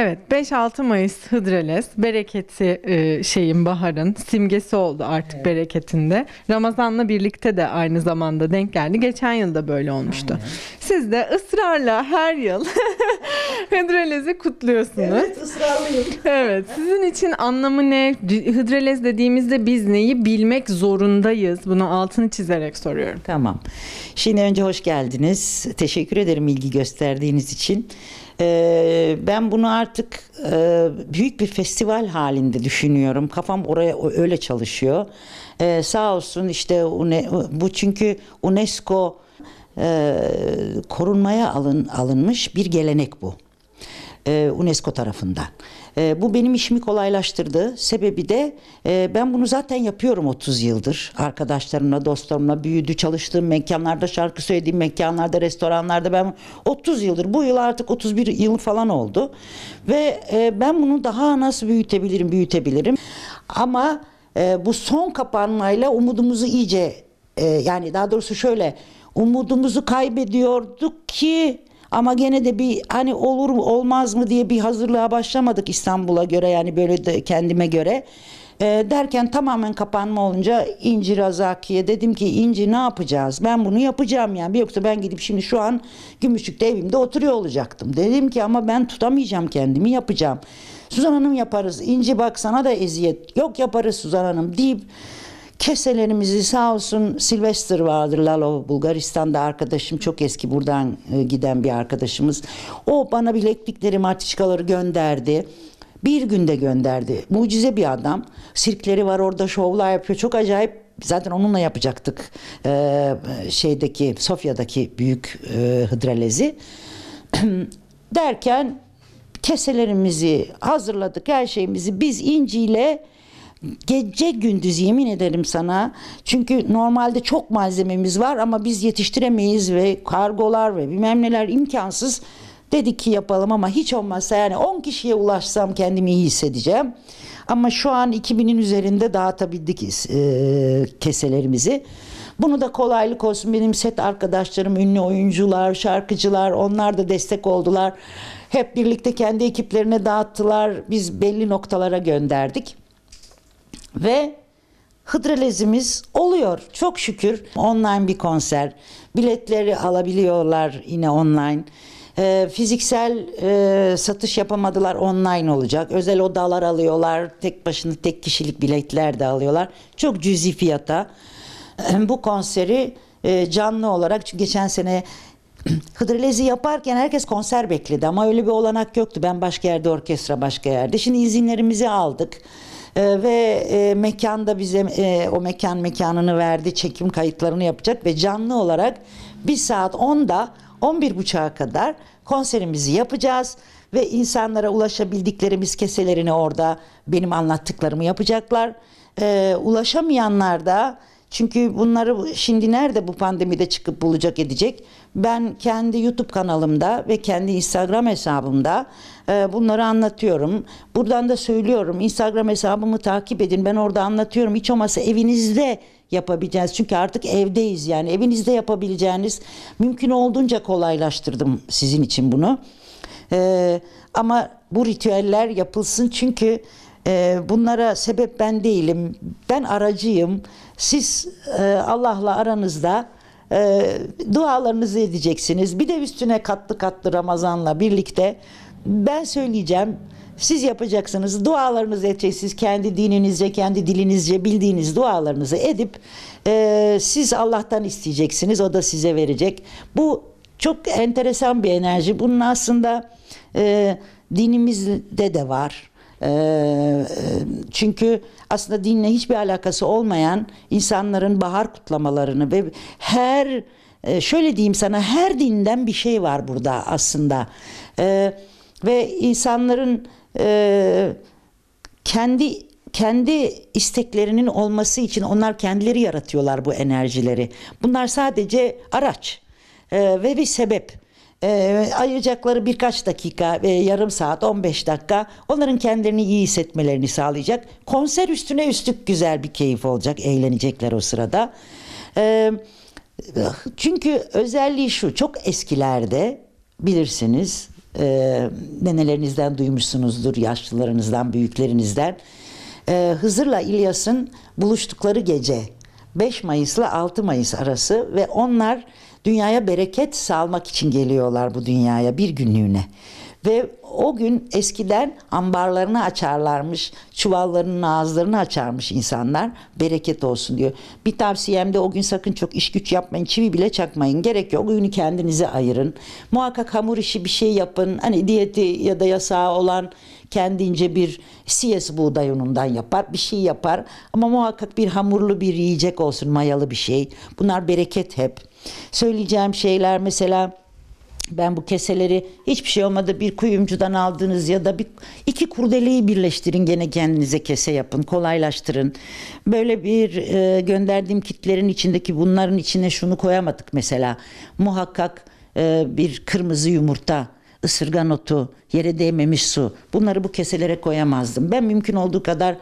Evet 5-6 Mayıs Hıdrellez bereketi e, şeyin baharın simgesi oldu artık evet. bereketinde. Ramazan'la birlikte de aynı zamanda denk geldi. Geçen yıl da böyle olmuştu. Aynen. Siz de ısrarla her yıl Hıdrellez'i kutluyorsunuz. Evet ısrarlıyım. evet sizin için anlamı ne? Hıdrellez dediğimizde biz neyi bilmek zorundayız? Bunu altını çizerek soruyorum. Tamam. Şimdi önce hoş geldiniz. Teşekkür ederim ilgi gösterdiğiniz için. E, ben bunu artık e, büyük bir festival halinde düşünüyorum. Kafam oraya öyle çalışıyor. E, sağ olsun işte bu çünkü UNESCO e, korunmaya alın, alınmış bir gelenek bu. E, UNESCO tarafından. E, bu benim işimi kolaylaştırdı. Sebebi de e, ben bunu zaten yapıyorum 30 yıldır. Arkadaşlarımla, dostlarımla büyüdü, çalıştığım mekanlarda, şarkı söylediğim mekanlarda, restoranlarda ben 30 yıldır, bu yıl artık 31 yıl falan oldu. Ve ben bunu daha nasıl büyütebilirim, büyütebilirim. Ama bu son kapanmayla umudumuzu iyice, yani daha doğrusu şöyle, umudumuzu kaybediyorduk ki ama gene de bir hani olur mu olmaz mı diye bir hazırlığa başlamadık İstanbul'a göre yani böyle de kendime göre. E, derken tamamen kapanma olunca İnci Razaki'ye dedim ki İnci ne yapacağız? Ben bunu yapacağım yani. Yoksa ben gidip şimdi şu an Gümüşlük'te evimde oturuyor olacaktım. Dedim ki ama ben tutamayacağım kendimi yapacağım. Suzan Hanım yaparız. İnci bak sana da eziyet. Yok yaparız Suzan Hanım deyip Keselerimizi sağ olsun Sylvester vardır Lalo Bulgaristan'da arkadaşım çok eski buradan e, giden bir arkadaşımız. O bana bileklikleri matiçkaları gönderdi. Bir günde gönderdi. Mucize bir adam. Sirkleri var orada şovlar yapıyor. Çok acayip zaten onunla yapacaktık ee, şeydeki Sofya'daki büyük e, hıdralezi derken keselerimizi hazırladık her şeyimizi biz inciyle Gece gündüz yemin ederim sana. Çünkü normalde çok malzememiz var ama biz yetiştiremeyiz ve kargolar ve bilmem neler imkansız. Dedik ki yapalım ama hiç olmazsa yani 10 kişiye ulaşsam kendimi iyi hissedeceğim. Ama şu an 2000'in üzerinde dağıtabildik e, keselerimizi. Bunu da kolaylık olsun benim set arkadaşlarım, ünlü oyuncular, şarkıcılar onlar da destek oldular. Hep birlikte kendi ekiplerine dağıttılar. Biz belli noktalara gönderdik ve hıdrelezimiz oluyor. Çok şükür online bir konser. Biletleri alabiliyorlar yine online. E, fiziksel e, satış yapamadılar online olacak. Özel odalar alıyorlar. Tek başına tek kişilik biletler de alıyorlar. Çok cüzi fiyata. E, bu konseri e, canlı olarak çünkü geçen sene Hıdrellezi yaparken herkes konser bekledi ama öyle bir olanak yoktu. Ben başka yerde orkestra başka yerde. Şimdi izinlerimizi aldık e, ve e, mekan bize e, o mekan mekanını verdi çekim kayıtlarını yapacak ve canlı olarak bir saat 10'da 11.30'a kadar konserimizi yapacağız ve insanlara ulaşabildiklerimiz keselerini orada benim anlattıklarımı yapacaklar. E, ulaşamayanlar da çünkü bunları şimdi nerede bu pandemide çıkıp bulacak edecek? Ben kendi YouTube kanalımda ve kendi Instagram hesabımda e, bunları anlatıyorum. Buradan da söylüyorum. Instagram hesabımı takip edin. Ben orada anlatıyorum. Hiç olmazsa evinizde yapabileceğiz. Çünkü artık evdeyiz yani. Evinizde yapabileceğiniz mümkün olduğunca kolaylaştırdım sizin için bunu. E, ama bu ritüeller yapılsın çünkü e, bunlara sebep ben değilim. Ben aracıyım. Siz Allah'la aranızda e, dualarınızı edeceksiniz. Bir de üstüne katlı katlı Ramazan'la birlikte ben söyleyeceğim. Siz yapacaksınız. Dualarınızı edeceksiniz. Kendi dininizce, kendi dilinizce bildiğiniz dualarınızı edip e, siz Allah'tan isteyeceksiniz. O da size verecek. Bu çok enteresan bir enerji. Bunun aslında e, dinimizde de var. Ee, e, çünkü aslında dinle hiçbir alakası olmayan insanların bahar kutlamalarını ve her e, şöyle diyeyim sana her dinden bir şey var burada aslında ee, ve insanların e, kendi kendi isteklerinin olması için onlar kendileri yaratıyorlar bu enerjileri. Bunlar sadece araç ve bir sebep e, ayıracakları birkaç dakika, e, yarım saat, 15 dakika onların kendilerini iyi hissetmelerini sağlayacak. Konser üstüne üstlük güzel bir keyif olacak, eğlenecekler o sırada. E, çünkü özelliği şu, çok eskilerde bilirsiniz, e, nenelerinizden duymuşsunuzdur, yaşlılarınızdan, büyüklerinizden. E, Hızır'la İlyas'ın buluştukları gece 5 Mayıs'la 6 Mayıs arası ve onlar Dünyaya bereket sağlamak için geliyorlar bu dünyaya bir günlüğüne. Ve o gün eskiden ambarlarını açarlarmış, çuvallarının ağızlarını açarmış insanlar. Bereket olsun diyor. Bir tavsiyem de o gün sakın çok iş güç yapmayın, çivi bile çakmayın. Gerek yok, günü kendinize ayırın. Muhakkak hamur işi bir şey yapın. Hani diyeti ya da yasağı olan kendince bir siyes buğday unundan yapar, bir şey yapar. Ama muhakkak bir hamurlu bir yiyecek olsun, mayalı bir şey. Bunlar bereket hep. Söyleyeceğim şeyler mesela ben bu keseleri hiçbir şey olmadı bir kuyumcudan aldınız ya da bir iki kurdeleyi birleştirin gene kendinize kese yapın kolaylaştırın. Böyle bir e, gönderdiğim kitlerin içindeki bunların içine şunu koyamadık mesela muhakkak e, bir kırmızı yumurta ısırgan otu, yere değmemiş su bunları bu keselere koyamazdım. Ben mümkün olduğu kadar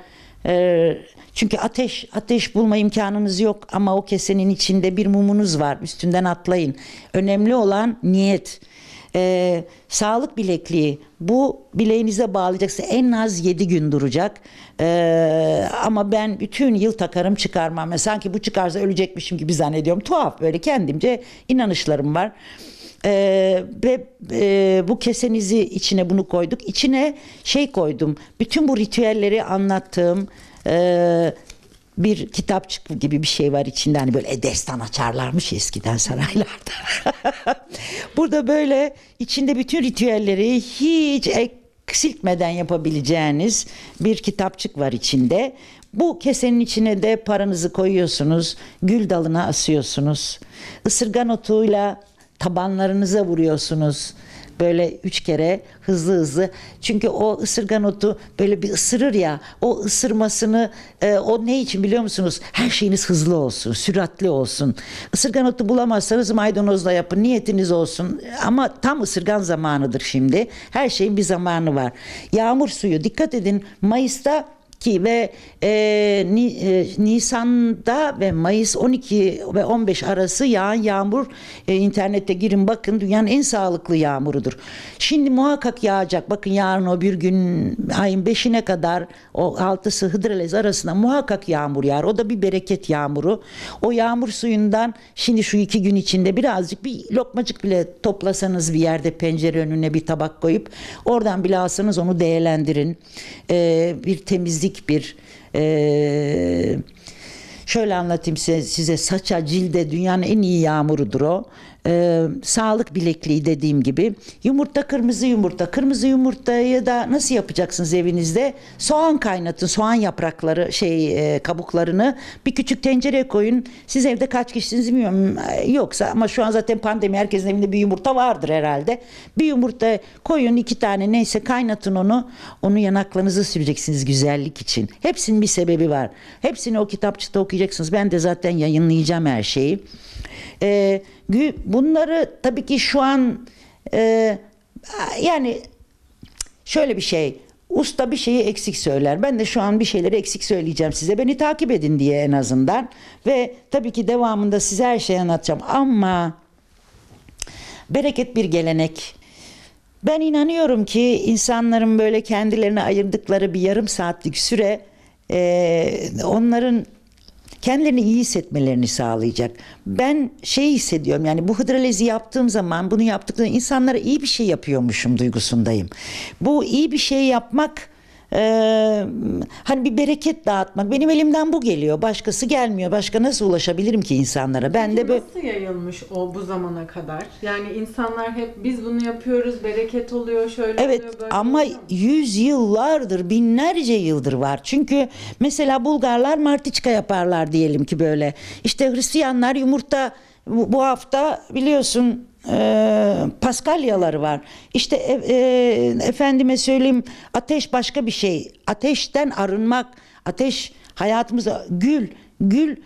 e, çünkü ateş ateş bulma imkanınız yok ama o kesenin içinde bir mumunuz var üstünden atlayın. Önemli olan niyet. Ee, sağlık bilekliği bu bileğinize bağlayacaksın en az 7 gün duracak ee, ama ben bütün yıl takarım çıkarmam yani sanki bu çıkarsa ölecekmişim gibi zannediyorum tuhaf böyle kendimce inanışlarım var ee, ve e, bu kesenizi içine bunu koyduk. İçine şey koydum. Bütün bu ritüelleri anlattığım e, bir kitapçık gibi bir şey var içinde. Hani böyle destan açarlarmış eskiden saraylarda. Burada böyle içinde bütün ritüelleri hiç eksiltmeden yapabileceğiniz bir kitapçık var içinde. Bu kesenin içine de paranızı koyuyorsunuz. Gül dalına asıyorsunuz. Isırgan otuyla tabanlarınıza vuruyorsunuz. Böyle üç kere hızlı hızlı. Çünkü o ısırgan otu böyle bir ısırır ya. O ısırmasını e, o ne için biliyor musunuz? Her şeyiniz hızlı olsun, süratli olsun. Isırgan otu bulamazsanız maydanozla yapın. Niyetiniz olsun. Ama tam ısırgan zamanıdır şimdi. Her şeyin bir zamanı var. Yağmur suyu dikkat edin. Mayıs'ta ki ve e, ni, e, Nisan'da ve Mayıs 12 ve 15 arası yağan yağmur e, internette girin bakın dünyanın en sağlıklı yağmurudur. Şimdi muhakkak yağacak. Bakın yarın o bir gün ayın 5'ine kadar o 6'sı Hıdrellez arasında muhakkak yağmur yağar. O da bir bereket yağmuru. O yağmur suyundan şimdi şu iki gün içinde birazcık bir lokmacık bile toplasanız bir yerde pencere önüne bir tabak koyup oradan bile alsanız onu değerlendirin. E, bir temizlik ezik bir e, şöyle anlatayım size, size saça cilde dünyanın en iyi yağmurudur o e, sağlık bilekliği dediğim gibi yumurta kırmızı yumurta kırmızı yumurtayı da nasıl yapacaksınız evinizde soğan kaynatın soğan yaprakları şey e, kabuklarını bir küçük tencereye koyun siz evde kaç kişisiniz bilmiyorum e, yoksa ama şu an zaten pandemi herkesin evinde bir yumurta vardır herhalde bir yumurta koyun iki tane neyse kaynatın onu onu yanaklarınızı süreceksiniz güzellik için hepsinin bir sebebi var hepsini o kitapçıkta okuyacaksınız ben de zaten yayınlayacağım her şeyi e, bunları tabii ki şu an e, yani şöyle bir şey usta bir şeyi eksik söyler. Ben de şu an bir şeyleri eksik söyleyeceğim size. Beni takip edin diye en azından. Ve tabii ki devamında size her şeyi anlatacağım. Ama bereket bir gelenek. Ben inanıyorum ki insanların böyle kendilerine ayırdıkları bir yarım saatlik süre e, onların kendilerini iyi hissetmelerini sağlayacak. Ben şey hissediyorum yani bu hıdralezi yaptığım zaman bunu yaptıklarında insanlara iyi bir şey yapıyormuşum duygusundayım. Bu iyi bir şey yapmak ee, hani bir bereket dağıtmak. Benim elimden bu geliyor. Başkası gelmiyor. Başka nasıl ulaşabilirim ki insanlara? Ben Peki de böyle nasıl yayılmış o bu zamana kadar? Yani insanlar hep biz bunu yapıyoruz, bereket oluyor, şöyle Evet oluyor, böyle ama yüz yıllardır, binlerce yıldır var. Çünkü mesela Bulgarlar martiçka yaparlar diyelim ki böyle. İşte Hristiyanlar yumurta bu, hafta biliyorsun e, paskalyaları var. İşte e, e, efendime söyleyeyim ateş başka bir şey. Ateşten arınmak, ateş hayatımızda gül, gül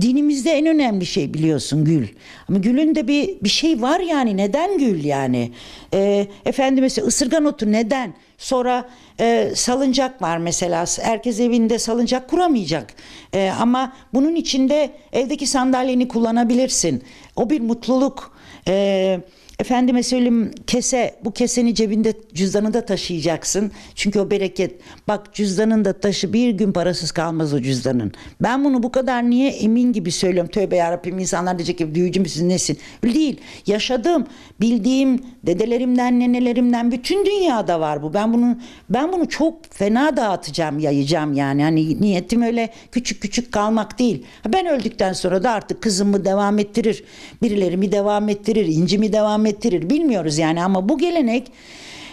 dinimizde en önemli şey biliyorsun gül. Ama gülün de bir bir şey var yani neden gül yani? E, ee, efendim mesela ısırgan otu neden? Sonra e, salıncak var mesela. Herkes evinde salıncak kuramayacak. E, ama bunun içinde evdeki sandalyeni kullanabilirsin. O bir mutluluk. Eee Efendime söyleyeyim kese bu keseni cebinde cüzdanında taşıyacaksın. Çünkü o bereket bak cüzdanın da taşı bir gün parasız kalmaz o cüzdanın. Ben bunu bu kadar niye emin gibi söylüyorum. Tövbe yarabbim insanlar diyecek ki büyücü müsün nesin? Öyle değil. Yaşadım. Bildiğim dedelerimden nenelerimden bütün dünyada var bu. Ben bunu ben bunu çok fena dağıtacağım yayacağım yani. Hani niyetim öyle küçük küçük kalmak değil. Ben öldükten sonra da artık kızımı devam ettirir. Birileri mi devam ettirir? incimi devam devam ettirir bilmiyoruz yani ama bu gelenek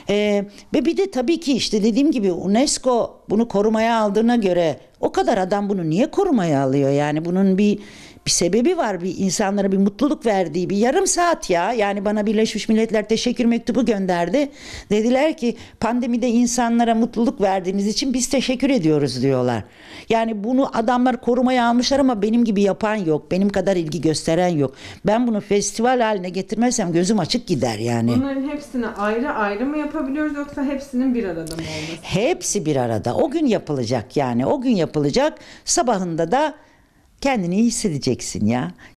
ee, ve bir de tabii ki işte dediğim gibi UNESCO bunu korumaya aldığına göre o kadar adam bunu niye korumaya alıyor? Yani bunun bir bir sebebi var. Bir insanlara bir mutluluk verdiği bir yarım saat ya. Yani bana Birleşmiş Milletler teşekkür mektubu gönderdi. Dediler ki pandemide insanlara mutluluk verdiğiniz için biz teşekkür ediyoruz diyorlar. Yani bunu adamlar korumaya almışlar ama benim gibi yapan yok. Benim kadar ilgi gösteren yok. Ben bunu festival haline getirmezsem gözüm açık gider yani. Bunların hepsini ayrı ayrı mı yapabiliyoruz yoksa hepsinin bir arada mı olması? Hepsi bir arada. O gün yapılacak yani. O gün yapılacak. Sabahında da Kendini iyi hissedeceksin ya.